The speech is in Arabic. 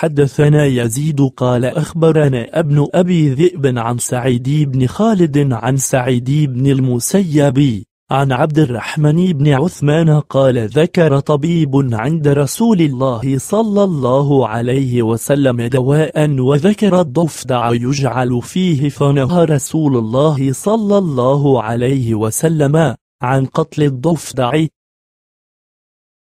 حدثنا يزيد قال أخبرنا ابن أبي ذئب عن سعيد بن خالد عن سعيد بن المسيب عن عبد الرحمن بن عثمان قال ذكر طبيب عند رسول الله صلى الله عليه وسلم دواء وذكر الضفدع يجعل فيه فنهى رسول الله صلى الله عليه وسلم عن قتل الضفدع